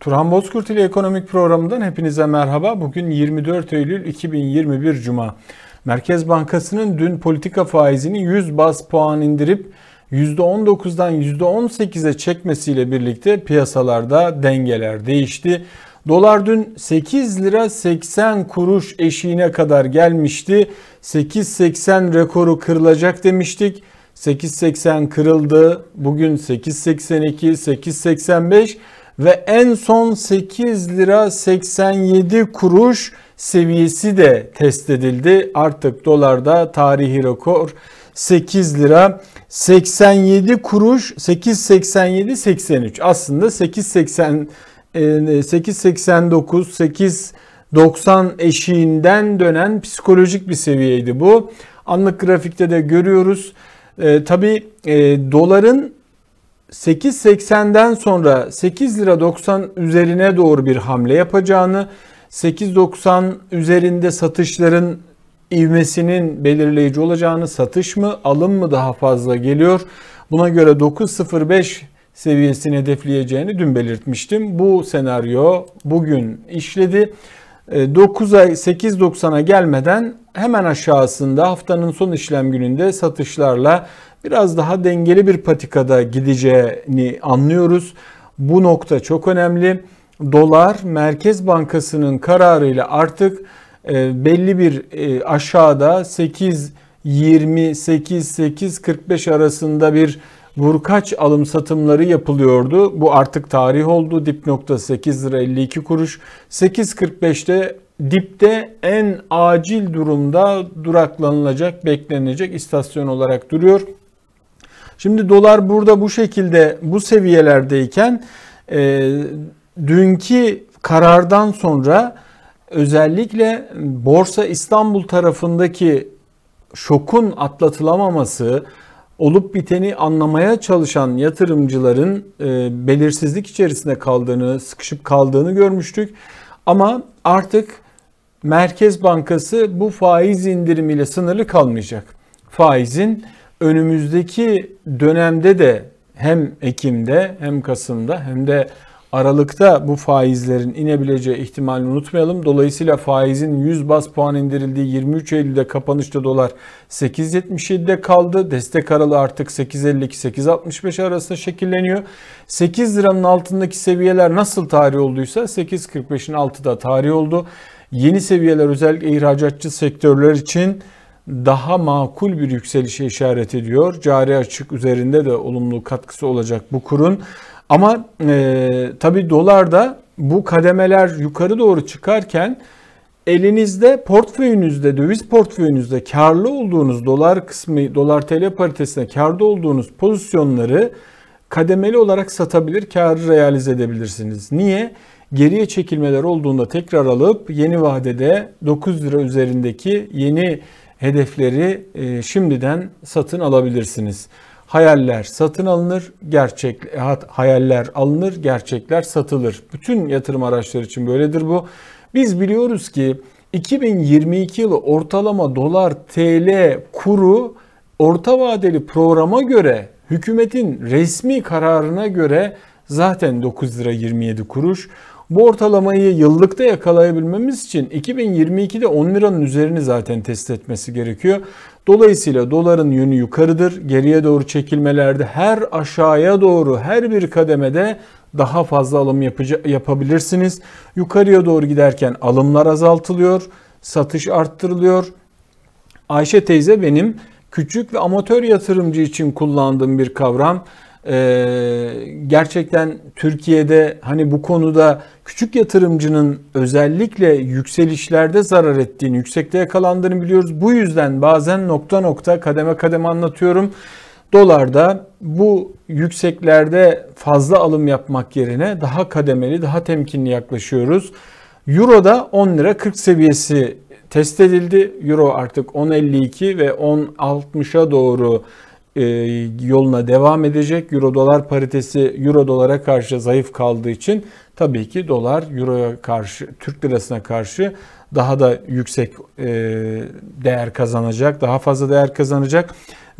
Turhan Bozkurt ile Ekonomik Programı'ndan hepinize merhaba. Bugün 24 Eylül 2021 Cuma. Merkez Bankası'nın dün politika faizini 100 bas puan indirip %19'dan %18'e çekmesiyle birlikte piyasalarda dengeler değişti. Dolar dün 8 lira 80 kuruş eşiğine kadar gelmişti. 8.80 rekoru kırılacak demiştik. 8.80 kırıldı. Bugün 8.82, 8.85 ve en son 8 lira 87 kuruş seviyesi de test edildi. Artık dolarda tarihi rekor 8 lira 87 kuruş 8.87 83 aslında 8.80 8.89 8.90 eşiğinden dönen psikolojik bir seviyeydi bu. Anlık grafikte de görüyoruz. E, tabii e, doların 8.80'den sonra 8 lira 90 üzerine doğru bir hamle yapacağını, 8.90 üzerinde satışların ivmesinin belirleyici olacağını, satış mı alım mı daha fazla geliyor. Buna göre 9.05 seviyesini hedefleyeceğini dün belirtmiştim. Bu senaryo bugün işledi. 9'a e, 8.90'a gelmeden hemen aşağısında haftanın son işlem gününde satışlarla biraz daha dengeli bir patikada gideceğini anlıyoruz. Bu nokta çok önemli. Dolar Merkez Bankası'nın kararıyla artık e, belli bir e, aşağıda 8 20 8 8 45 arasında bir vurkaç alım satımları yapılıyordu. Bu artık tarih oldu. Dip nokta 8 lira 52 kuruş. 8.45'te dipte en acil durumda duraklanılacak, beklenilecek istasyon olarak duruyor. Şimdi dolar burada bu şekilde bu seviyelerdeyken e, dünkü karardan sonra özellikle Borsa İstanbul tarafındaki şokun atlatılamaması, olup biteni anlamaya çalışan yatırımcıların e, belirsizlik içerisinde kaldığını, sıkışıp kaldığını görmüştük. Ama artık Merkez Bankası bu faiz indirimiyle sınırlı kalmayacak. Faizin önümüzdeki dönemde de hem Ekim'de hem Kasım'da hem de Aralık'ta bu faizlerin inebileceği ihtimalini unutmayalım. Dolayısıyla faizin 100 bas puan indirildiği 23 Eylül'de kapanışta dolar 8.77'de kaldı. Destek aralığı artık 8.52-8.65 arasında şekilleniyor. 8 liranın altındaki seviyeler nasıl tarih olduysa 8.45'in altı da tarih oldu. Yeni seviyeler özellikle ihracatçı sektörler için daha makul bir yükselişe işaret ediyor. Cari açık üzerinde de olumlu katkısı olacak bu kurun. Ama e, tabii dolarda bu kademeler yukarı doğru çıkarken elinizde portföyünüzde döviz portföyünüzde karlı olduğunuz dolar kısmı dolar TL paritesine karlı olduğunuz pozisyonları kademeli olarak satabilir, karı realize edebilirsiniz. Niye? Geriye çekilmeler olduğunda tekrar alıp yeni vadede 9 lira üzerindeki yeni hedefleri e, şimdiden satın alabilirsiniz. Hayaller satın alınır, gerçek e, hayaller alınır, gerçekler satılır. Bütün yatırım araçları için böyledir bu. Biz biliyoruz ki 2022 yılı ortalama dolar TL kuru orta vadeli programa göre hükümetin resmi kararına göre zaten 9 lira 27 kuruş. Bu ortalamayı yıllıkta yakalayabilmemiz için 2022'de 10 liranın üzerini zaten test etmesi gerekiyor. Dolayısıyla doların yönü yukarıdır. Geriye doğru çekilmelerde her aşağıya doğru her bir kademede daha fazla alım yapabilirsiniz. Yukarıya doğru giderken alımlar azaltılıyor, satış arttırılıyor. Ayşe teyze benim küçük ve amatör yatırımcı için kullandığım bir kavram. Ee, gerçekten Türkiye'de hani bu konuda küçük yatırımcının özellikle yükselişlerde zarar ettiğini, yüksekte yakalandığını biliyoruz. Bu yüzden bazen nokta nokta kademe kademe anlatıyorum. Dolarda bu yükseklerde fazla alım yapmak yerine daha kademeli, daha temkinli yaklaşıyoruz. Euro'da 10 lira 40 seviyesi test edildi. Euro artık 10.52 ve 10.60'a doğru e, yoluna devam edecek. Euro dolar paritesi euro dolara karşı zayıf kaldığı için tabii ki dolar euroya karşı Türk lirasına karşı daha da yüksek e, değer kazanacak, daha fazla değer kazanacak.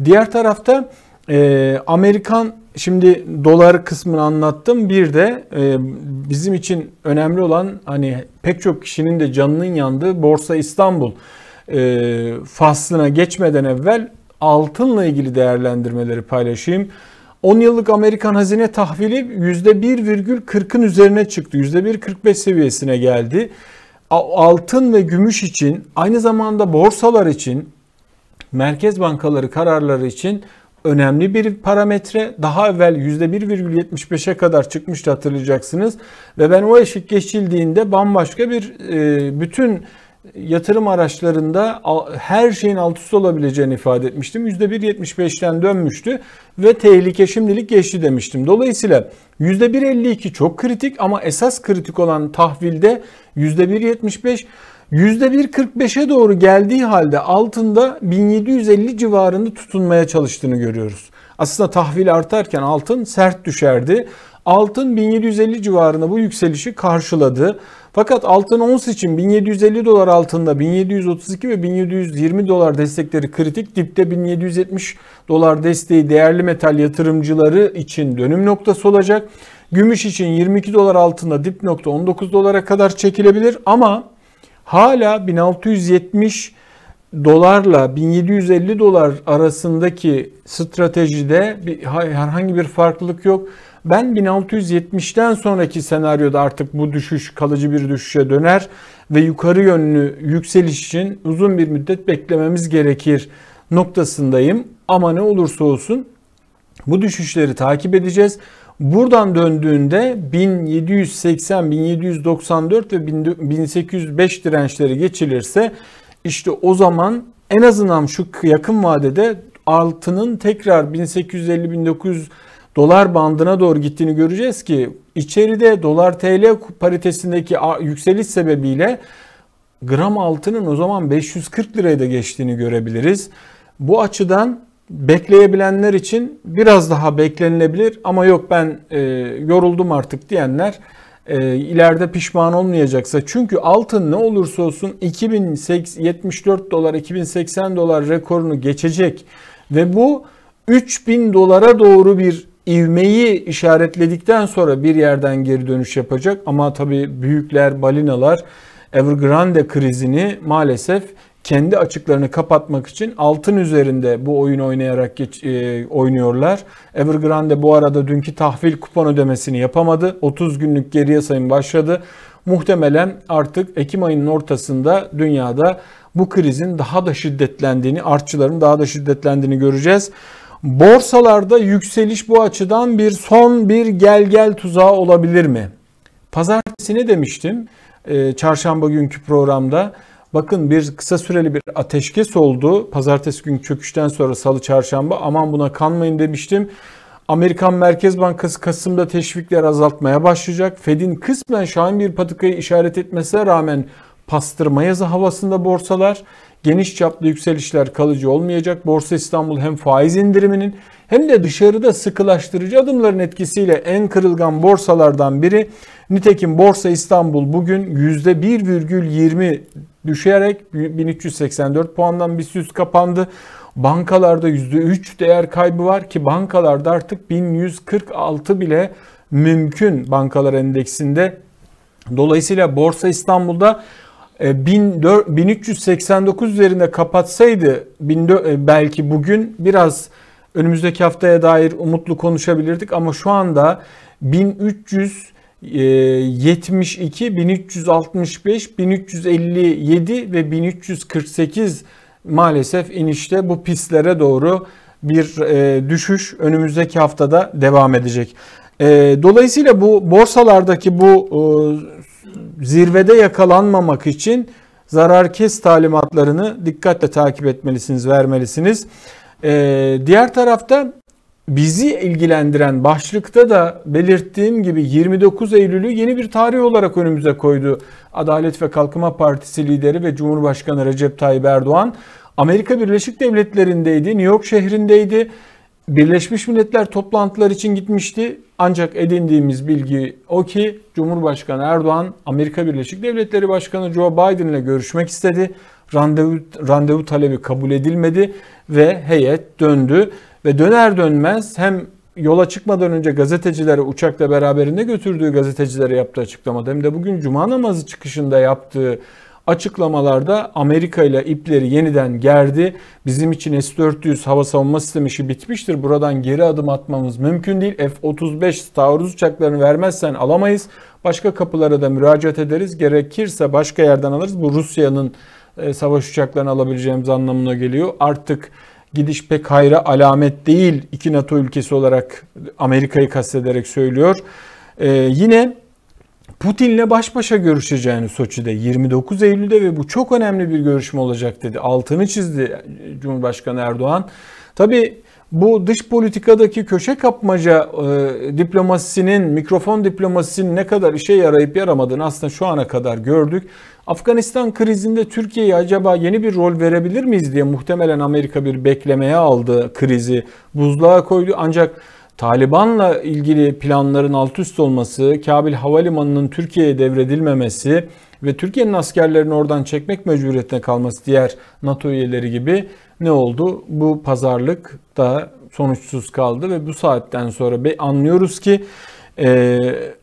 Diğer tarafta e, Amerikan şimdi dolar kısmını anlattım. Bir de bizim için önemli olan hani pek çok kişinin de canının yandığı Borsa İstanbul e, faslına geçmeden evvel altınla ilgili değerlendirmeleri paylaşayım. 10 yıllık Amerikan hazine tahvili %1,40'ın üzerine çıktı. %1,45 seviyesine geldi. Altın ve gümüş için aynı zamanda borsalar için merkez bankaları kararları için önemli bir parametre. Daha evvel %1,75'e kadar çıkmıştı hatırlayacaksınız. Ve ben o eşik geçildiğinde bambaşka bir e, bütün yatırım araçlarında her şeyin alt üst olabileceğini ifade etmiştim. %1.75'ten dönmüştü ve tehlike şimdilik geçti demiştim. Dolayısıyla %1.52 çok kritik ama esas kritik olan tahvilde %1.75 %1.45'e doğru geldiği halde altında 1750 civarında tutunmaya çalıştığını görüyoruz. Aslında tahvil artarken altın sert düşerdi altın 1750 civarında bu yükselişi karşıladı. Fakat altın ons için 1750 dolar altında 1732 ve 1720 dolar destekleri kritik. Dipte 1770 dolar desteği değerli metal yatırımcıları için dönüm noktası olacak. Gümüş için 22 dolar altında dip nokta 19 dolara kadar çekilebilir ama hala 1670 dolarla 1750 dolar arasındaki stratejide bir, herhangi bir farklılık yok. Ben 1670'ten sonraki senaryoda artık bu düşüş kalıcı bir düşüşe döner ve yukarı yönlü yükseliş için uzun bir müddet beklememiz gerekir noktasındayım. Ama ne olursa olsun bu düşüşleri takip edeceğiz. Buradan döndüğünde 1780, 1794 ve 1805 dirençleri geçilirse işte o zaman en azından şu yakın vadede altının tekrar 1850 1900 dolar bandına doğru gittiğini göreceğiz ki içeride dolar TL paritesindeki yükseliş sebebiyle gram altının o zaman 540 liraya da geçtiğini görebiliriz. Bu açıdan bekleyebilenler için biraz daha beklenilebilir ama yok ben e, yoruldum artık diyenler e, ileride pişman olmayacaksa çünkü altın ne olursa olsun 2074 dolar 2080 dolar rekorunu geçecek ve bu 3000 dolara doğru bir ivmeyi işaretledikten sonra bir yerden geri dönüş yapacak. Ama tabii büyükler, balinalar Evergrande krizini maalesef kendi açıklarını kapatmak için altın üzerinde bu oyun oynayarak geç, e, oynuyorlar. Evergrande bu arada dünkü tahvil kupon ödemesini yapamadı. 30 günlük geriye sayım başladı. Muhtemelen artık Ekim ayının ortasında dünyada bu krizin daha da şiddetlendiğini, artçıların daha da şiddetlendiğini göreceğiz. Borsalarda yükseliş bu açıdan bir son bir gel gel tuzağı olabilir mi? Pazartesi ne demiştim? E, çarşamba günkü programda bakın bir kısa süreli bir ateşkes oldu. Pazartesi gün çöküşten sonra salı çarşamba aman buna kanmayın demiştim. Amerikan Merkez Bankası Kasım'da teşvikler azaltmaya başlayacak. Fed'in kısmen şahin bir patikayı işaret etmesine rağmen pastırma yazı havasında borsalar geniş çaplı yükselişler kalıcı olmayacak. Borsa İstanbul hem faiz indiriminin hem de dışarıda sıkılaştırıcı adımların etkisiyle en kırılgan borsalardan biri. Nitekim Borsa İstanbul bugün %1,20 düşerek 1384 puandan bir 100 kapandı. Bankalarda %3 değer kaybı var ki bankalarda artık 1146 bile mümkün bankalar endeksinde. Dolayısıyla Borsa İstanbul'da 1389 e, üzerinde kapatsaydı e, belki bugün biraz önümüzdeki haftaya dair umutlu konuşabilirdik ama şu anda 1372, 1365, 1357 ve 1348 maalesef inişte bu pistlere doğru bir e, düşüş önümüzdeki haftada devam edecek. Dolayısıyla bu borsalardaki bu zirvede yakalanmamak için zararkes talimatlarını dikkatle takip etmelisiniz, vermelisiniz. Ee, diğer tarafta bizi ilgilendiren başlıkta da belirttiğim gibi 29 Eylül'ü yeni bir tarih olarak önümüze koydu. Adalet ve Kalkınma Partisi lideri ve Cumhurbaşkanı Recep Tayyip Erdoğan Amerika Birleşik Devletleri'ndeydi, New York şehrindeydi Birleşmiş Milletler toplantılar için gitmişti. Ancak edindiğimiz bilgi o ki Cumhurbaşkanı Erdoğan Amerika Birleşik Devletleri Başkanı Joe Biden ile görüşmek istedi. Randevu, randevu talebi kabul edilmedi ve heyet döndü. Ve döner dönmez hem yola çıkmadan önce gazetecilere uçakla beraberinde götürdüğü gazetecilere yaptığı açıklamada hem de bugün cuma namazı çıkışında yaptığı açıklamalarda Amerika ile ipleri yeniden gerdi. Bizim için S-400 hava savunma sistemi işi bitmiştir. Buradan geri adım atmamız mümkün değil. F-35 taarruz uçaklarını vermezsen alamayız. Başka kapılara da müracaat ederiz. Gerekirse başka yerden alırız. Bu Rusya'nın e, savaş uçaklarını alabileceğimiz anlamına geliyor. Artık gidiş pek hayra alamet değil. İki NATO ülkesi olarak Amerika'yı kastederek söylüyor. Ee, yine Putin'le baş başa görüşeceğini Soçi'de 29 Eylül'de ve bu çok önemli bir görüşme olacak dedi. Altını çizdi Cumhurbaşkanı Erdoğan. Tabii bu dış politikadaki köşe kapmaca e, diplomasisinin, mikrofon diplomasisinin ne kadar işe yarayıp yaramadığını aslında şu ana kadar gördük. Afganistan krizinde Türkiye'ye acaba yeni bir rol verebilir miyiz diye muhtemelen Amerika bir beklemeye aldı krizi, buzluğa koydu. Ancak Taliban'la ilgili planların alt üst olması, Kabil Havalimanı'nın Türkiye'ye devredilmemesi ve Türkiye'nin askerlerini oradan çekmek mecburiyetine kalması diğer NATO üyeleri gibi ne oldu? Bu pazarlık da sonuçsuz kaldı ve bu saatten sonra be anlıyoruz ki ee,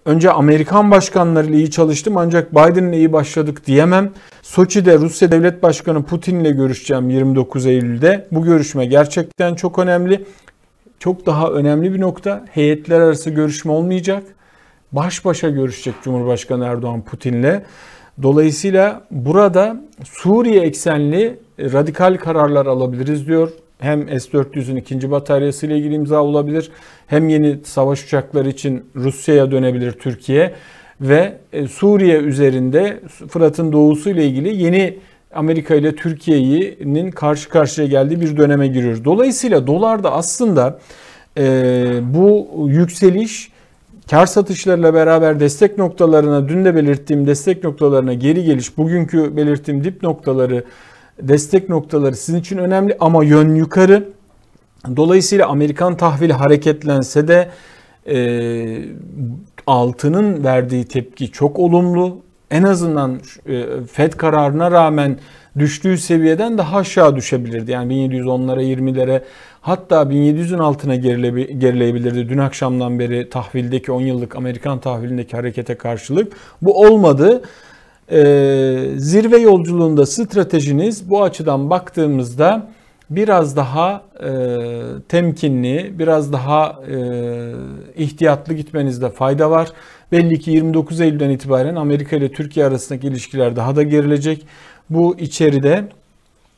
önce Amerikan başkanlarıyla iyi çalıştım ancak Biden'la iyi başladık diyemem. Soçi'de Rusya Devlet Başkanı Putin'le görüşeceğim 29 Eylül'de. Bu görüşme gerçekten çok önemli çok daha önemli bir nokta. Heyetler arası görüşme olmayacak. Baş başa görüşecek Cumhurbaşkanı Erdoğan Putin'le. Dolayısıyla burada Suriye eksenli radikal kararlar alabiliriz diyor. Hem S-400'ün ikinci bataryası ile ilgili imza olabilir. Hem yeni savaş uçakları için Rusya'ya dönebilir Türkiye. Ve e, Suriye üzerinde Fırat'ın doğusu ile ilgili yeni Amerika ile Türkiye'nin karşı karşıya geldiği bir döneme giriyoruz. Dolayısıyla dolarda aslında e, bu yükseliş kar satışlarıyla beraber destek noktalarına dün de belirttiğim destek noktalarına geri geliş bugünkü belirttiğim dip noktaları destek noktaları sizin için önemli ama yön yukarı. Dolayısıyla Amerikan tahvil hareketlense de e, altının verdiği tepki çok olumlu en azından e, FED kararına rağmen düştüğü seviyeden daha aşağı düşebilirdi. Yani 1710'lara 20'lere hatta 1700'ün altına gerile, gerileyebilirdi. Dün akşamdan beri tahvildeki 10 yıllık Amerikan tahvilindeki harekete karşılık bu olmadı. Ee, zirve yolculuğunda stratejiniz bu açıdan baktığımızda biraz daha e, temkinli, biraz daha e, ihtiyatlı gitmenizde fayda var. Belli ki 29 Eylül'den itibaren Amerika ile Türkiye arasındaki ilişkiler daha da gerilecek. Bu içeride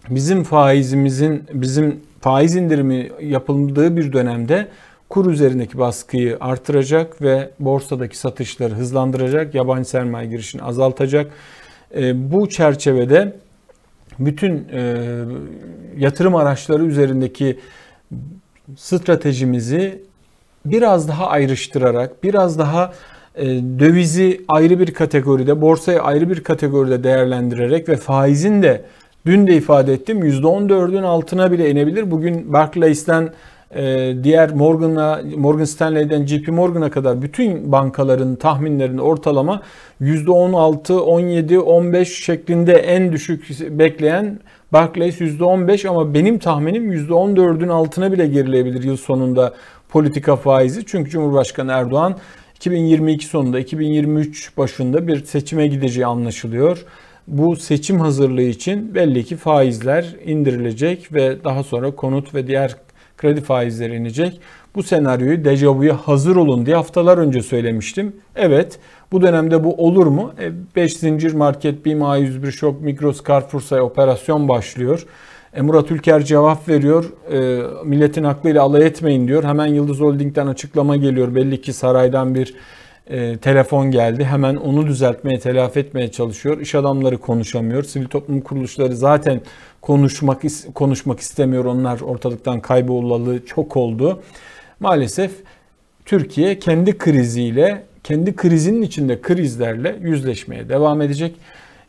bizim faizimizin, bizim faiz indirimi yapıldığı bir dönemde kur üzerindeki baskıyı artıracak ve borsadaki satışları hızlandıracak, yabancı sermaye girişini azaltacak. E, bu çerçevede bütün e, yatırım araçları üzerindeki stratejimizi biraz daha ayrıştırarak, biraz daha e, dövizi ayrı bir kategoride, borsayı ayrı bir kategoride değerlendirerek ve faizin de dün de ifade ettim %14'ün altına bile inebilir. Bugün Barclays'ten ee, diğer Morgan'a, Morgan Stanley'den JP Morgan'a kadar bütün bankaların tahminlerini ortalama %16, 17, 15 şeklinde en düşük bekleyen Barclays %15 ama benim tahminim %14'ün altına bile gerilebilir yıl sonunda politika faizi. Çünkü Cumhurbaşkanı Erdoğan 2022 sonunda 2023 başında bir seçime gideceği anlaşılıyor. Bu seçim hazırlığı için belli ki faizler indirilecek ve daha sonra konut ve diğer kredi faizleri inecek. Bu senaryoyu, dejavuya hazır olun diye haftalar önce söylemiştim. Evet, bu dönemde bu olur mu? 5 e, zincir market, BİM, A101, Şok, Migros, Carrefour'sa operasyon başlıyor. E, Murat Ülker cevap veriyor. E, milletin aklıyla alay etmeyin diyor. Hemen Yıldız Holding'den açıklama geliyor. Belli ki saraydan bir e, telefon geldi. Hemen onu düzeltmeye, telafi etmeye çalışıyor. İş adamları konuşamıyor. Sivil toplum kuruluşları zaten konuşmak konuşmak istemiyor. Onlar ortalıktan kaybolalı çok oldu. Maalesef Türkiye kendi kriziyle, kendi krizinin içinde krizlerle yüzleşmeye devam edecek.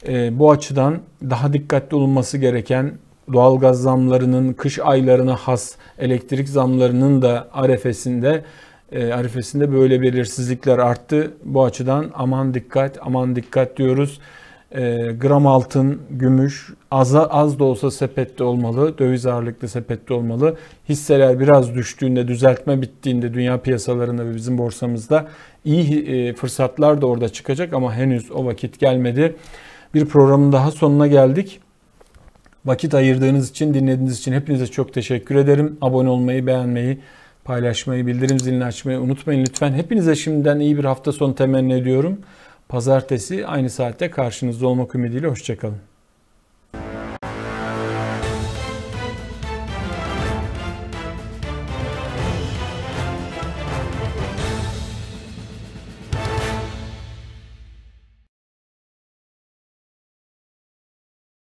E, bu açıdan daha dikkatli olunması gereken doğal gaz zamlarının kış aylarına has elektrik zamlarının da arefesinde e, arifesinde böyle belirsizlikler arttı. Bu açıdan aman dikkat, aman dikkat diyoruz. E, gram altın, gümüş az, az da olsa sepette olmalı. Döviz ağırlıklı sepette olmalı. Hisseler biraz düştüğünde, düzeltme bittiğinde dünya piyasalarında ve bizim borsamızda iyi e, fırsatlar da orada çıkacak ama henüz o vakit gelmedi. Bir programın daha sonuna geldik. Vakit ayırdığınız için, dinlediğiniz için hepinize çok teşekkür ederim. Abone olmayı, beğenmeyi, paylaşmayı, bildirim zilini açmayı unutmayın lütfen. Hepinize şimdiden iyi bir hafta sonu temenni ediyorum. Pazartesi aynı saatte karşınızda olmak ümidiyle hoşçakalın.